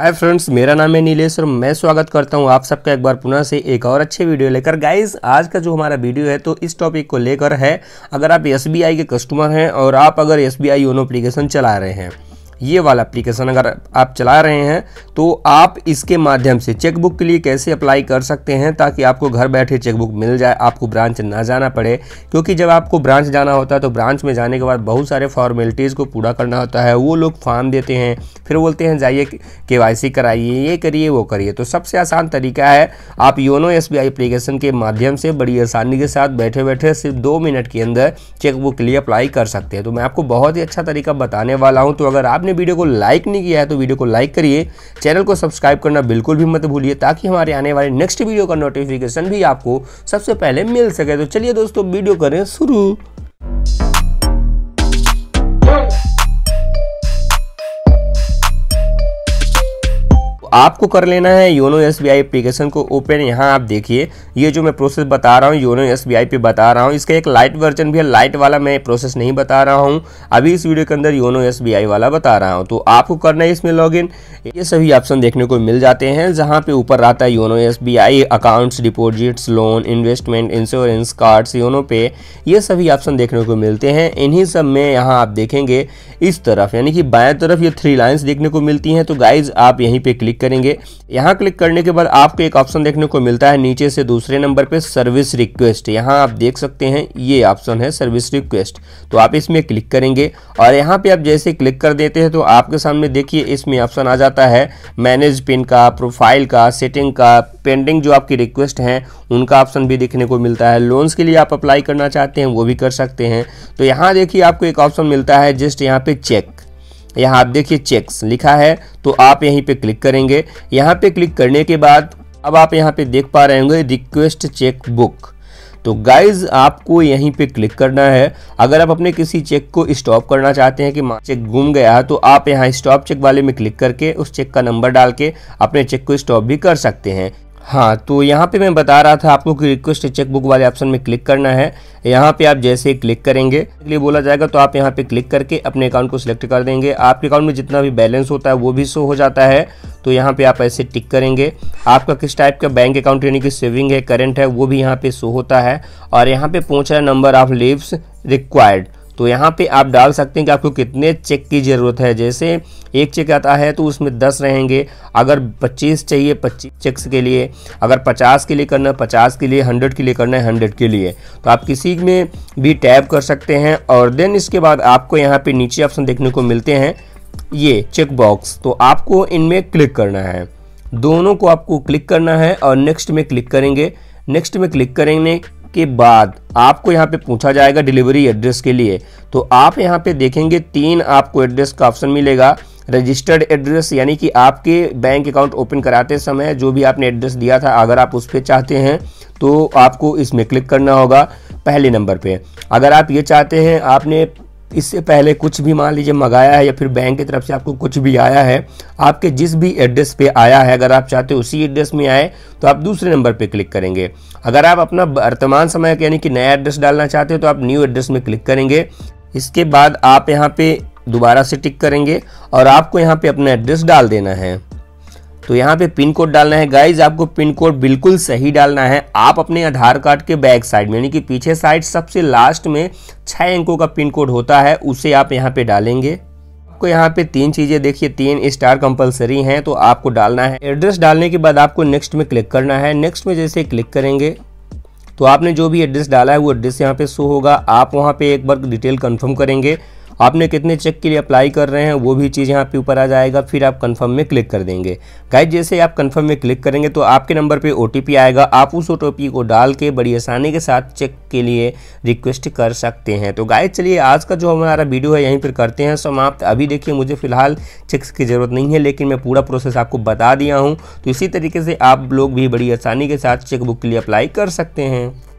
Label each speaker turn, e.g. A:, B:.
A: hi friends मेरा नाम है नीलेश और मैं स्वागत करता हूं आप सबका एक बार पुनः से एक और अच्छे वीडियो लेकर गाइस आज का जो हमारा वीडियो है तो इस टॉपिक को लेकर है अगर आप एसबीआई के कस्टमर हैं और आप अगर एसबीआई योनो अप्लीकेशन चला रहे हैं ये वाला एप्लीकेशन अगर आप चला रहे हैं तो आप इसके माध्यम से चेकबुक के लिए कैसे अप्लाई कर सकते हैं ताकि आपको घर बैठे चेकबुक मिल जाए आपको ब्रांच ना जाना पड़े क्योंकि जब आपको ब्रांच जाना होता है तो ब्रांच में जाने के बाद बहुत सारे फॉर्मेलिटीज़ को पूरा करना होता है वो लोग फॉर्म देते हैं फिर बोलते हैं जाइए के कराइए ये करिए वो करिए तो सबसे आसान तरीका है आप योनो एस एप्लीकेशन के माध्यम से बड़ी आसानी के साथ बैठे बैठे सिर्फ दो मिनट के अंदर चेकबुक के लिए अप्लाई कर सकते हैं तो मैं आपको बहुत ही अच्छा तरीका बताने वाला हूँ तो अगर आपने आपने वीडियो को लाइक नहीं किया है तो वीडियो को लाइक करिए चैनल को सब्सक्राइब करना बिल्कुल भी मत भूलिए ताकि हमारे आने वाले नेक्स्ट वीडियो का नोटिफिकेशन भी आपको सबसे पहले मिल सके तो चलिए दोस्तों वीडियो करें शुरू आपको कर लेना है योनो एस बी आई एप्लीकेशन को ओपन यहाँ आप देखिए ये जो मैं प्रोसेस बता रहा हूँ योनो एस बी आई पे बता रहा हूँ इसका एक लाइट वर्जन भी है लाइट वाला मैं प्रोसेस नहीं बता रहा हूँ अभी इस वीडियो के अंदर योनो एस बी आई वाला बता रहा हूँ तो आपको करना है इसमें लॉग इन ये सभी ऑप्शन देखने को मिल जाते हैं जहाँ पे ऊपर आता है YONO S B I accounts deposits loan investment insurance cards YONO पे ये सभी ऑप्शन देखने को मिलते हैं इन्हीं सब में यहाँ आप देखेंगे इस तरफ यानी कि बाएं तरफ ये थ्री लाइन्स देखने को मिलती हैं तो गाइज आप यहीं पर क्लिक क्लिक करेंगे यहाँ क्लिक करने के बाद आपको एक ऑप्शन देखने को मिलता है नीचे से दूसरे नंबर पर सर्विस रिक्वेस्ट यहाँ आप देख सकते हैं ये ऑप्शन है सर्विस रिक्वेस्ट तो आप इसमें क्लिक करेंगे और यहाँ पर आप जैसे क्लिक कर देते हैं तो आपके सामने देखिए इसमें ऑप्शन आ जाता है मैनेज पिन का प्रोफाइल का सेटिंग का पेंडिंग जो आपकी रिक्वेस्ट हैं उनका ऑप्शन भी देखने को मिलता है लोन्स के लिए आप अप्लाई करना चाहते हैं वो भी कर सकते हैं तो यहाँ देखिए आपको एक ऑप्शन मिलता है जस्ट यहाँ पे चेक यहाँ आप देखिए चेक्स लिखा है तो आप यहीं पे क्लिक करेंगे यहाँ पे क्लिक करने के बाद अब आप यहाँ पे देख पा रहे होंगे रिक्वेस्ट चेक बुक तो गाइज आपको यहीं पे क्लिक करना है अगर आप अपने किसी चेक को स्टॉप करना चाहते हैं कि चेक घूम गया है तो आप यहाँ स्टॉप चेक वाले में क्लिक करके उस चेक का नंबर डाल के अपने चेक को स्टॉप भी कर सकते हैं हाँ तो यहाँ पे मैं बता रहा था आपको कि रिक्वेस्ट चेकबुक वाले ऑप्शन में क्लिक करना है यहाँ पे आप जैसे ही क्लिक करेंगे लिए बोला जाएगा तो आप यहाँ पे क्लिक करके अपने अकाउंट को सिलेक्ट कर देंगे आपके अकाउंट में जितना भी बैलेंस होता है वो भी शो हो जाता है तो यहाँ पे आप ऐसे टिक करेंगे आपका किस टाइप का बैंक अकाउंट यानी कि सेविंग है करेंट है वो भी यहाँ पे शो होता है और यहाँ पे पहुँच रहा नंबर ऑफ लिव्स रिक्वायर्ड तो यहाँ पे आप डाल सकते हैं कि आपको कितने चेक की ज़रूरत है जैसे एक चेक आता है तो उसमें दस रहेंगे अगर पच्चीस चाहिए पच्चीस चेक्स के लिए अगर पचास के लिए करना है पचास के लिए हंड्रेड के लिए करना है हंड्रेड के लिए तो आप किसी में भी टैप कर सकते हैं और देन इसके बाद आपको यहाँ पर नीचे ऑप्शन देखने को मिलते हैं ये चेक बॉक्स तो आपको इनमें क्लिक करना है दोनों को आपको क्लिक करना है और नेक्स्ट में क्लिक करेंगे नेक्स्ट में क्लिक करेंगे के बाद आपको यहाँ पे पूछा जाएगा डिलीवरी एड्रेस के लिए तो आप यहाँ पे देखेंगे तीन आपको एड्रेस का ऑप्शन मिलेगा रजिस्टर्ड एड्रेस यानी कि आपके बैंक अकाउंट ओपन कराते समय जो भी आपने एड्रेस दिया था अगर आप उस पर चाहते हैं तो आपको इसमें क्लिक करना होगा पहले नंबर पे अगर आप ये चाहते हैं आपने इससे पहले कुछ भी मान लीजिए मंगाया है या फिर बैंक की तरफ से आपको कुछ भी आया है आपके जिस भी एड्रेस पे आया है अगर आप चाहते हो उसी एड्रेस में आए तो आप दूसरे नंबर पे क्लिक करेंगे अगर आप अपना वर्तमान समय यानी कि नया एड्रेस डालना चाहते हो तो आप न्यू एड्रेस में क्लिक करेंगे इसके बाद आप यहाँ पे दोबारा से टिक करेंगे और आपको यहाँ पे अपना एड्रेस डाल देना है तो यहाँ पे पिन कोड डालना है गाइज आपको पिन कोड बिल्कुल सही डालना है आप अपने आधार कार्ड के बैक साइड में यानी कि पीछे साइड सबसे लास्ट में छः अंकों का पिन कोड होता है उसे आप यहाँ पे डालेंगे आपको यहाँ पे तीन चीज़ें देखिए तीन स्टार कंपलसरी हैं तो आपको डालना है एड्रेस डालने के बाद आपको नेक्स्ट में क्लिक करना है नेक्स्ट में जैसे क्लिक करेंगे तो आपने जो भी एड्रेस डाला है वो एड्रेस यहाँ पे शो होगा आप वहाँ पे एक बार डिटेल कंफर्म करेंगे आपने कितने चेक के लिए अप्लाई कर रहे हैं वो भी चीज़ यहाँ पे ऊपर आ जाएगा फिर आप कंफर्म में क्लिक कर देंगे गाय जैसे आप कंफर्म में क्लिक करेंगे तो आपके नंबर पे ओ आएगा आप उस ओ को डाल के बड़ी आसानी के साथ चेक के लिए रिक्वेस्ट कर सकते हैं तो गाय चलिए आज का जो हमारा वीडियो है यहीं पर करते हैं समाप्त अभी देखिए मुझे फिलहाल चेक्स की ज़रूरत नहीं है लेकिन मैं पूरा प्रोसेस आपको बता दिया हूँ तो इसी तरीके से आप लोग भी बड़ी आसानी के साथ चेकबुक के लिए अप्लाई कर सकते हैं